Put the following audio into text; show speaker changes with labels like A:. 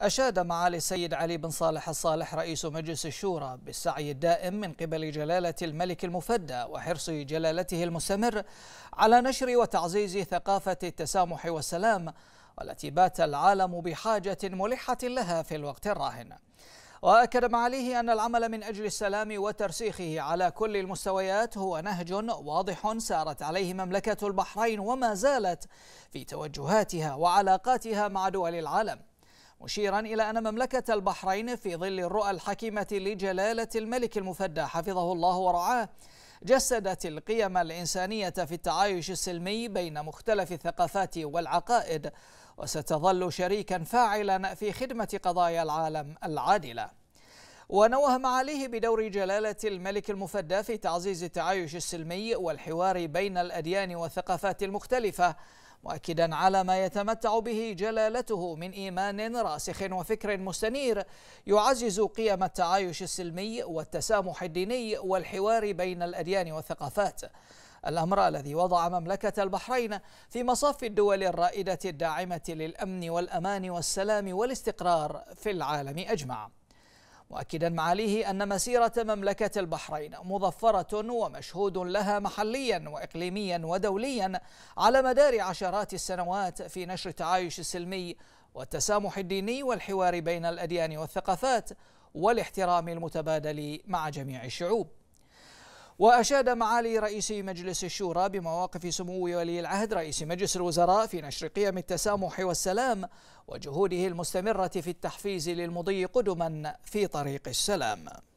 A: أشاد معالي السيد علي بن صالح الصالح رئيس مجلس الشورى بالسعي الدائم من قبل جلالة الملك المفدى وحرص جلالته المستمر على نشر وتعزيز ثقافة التسامح والسلام والتي بات العالم بحاجة ملحة لها في الوقت الراهن وأكد معاليه أن العمل من أجل السلام وترسيخه على كل المستويات هو نهج واضح سارت عليه مملكة البحرين وما زالت في توجهاتها وعلاقاتها مع دول العالم مشيرا إلى أن مملكة البحرين في ظل الرؤى الحكيمة لجلالة الملك المفدى حفظه الله ورعاه جسدت القيم الإنسانية في التعايش السلمي بين مختلف الثقافات والعقائد وستظل شريكا فاعلا في خدمة قضايا العالم العادلة ونوه معاليه بدور جلالة الملك المفدى في تعزيز التعايش السلمي والحوار بين الأديان والثقافات المختلفة مؤكدا على ما يتمتع به جلالته من إيمان راسخ وفكر مستنير يعزز قيم التعايش السلمي والتسامح الديني والحوار بين الأديان والثقافات الأمر الذي وضع مملكة البحرين في مصاف الدول الرائدة الداعمة للأمن والأمان والسلام والاستقرار في العالم أجمع مؤكدا معاليه أن مسيرة مملكة البحرين مظفرة ومشهود لها محليا وإقليميا ودوليا على مدار عشرات السنوات في نشر التعايش السلمي والتسامح الديني والحوار بين الأديان والثقافات والاحترام المتبادل مع جميع الشعوب وأشاد معالي رئيس مجلس الشورى بمواقف سمو ولي العهد رئيس مجلس الوزراء في نشر قيم التسامح والسلام وجهوده المستمرة في التحفيز للمضي قدما في طريق السلام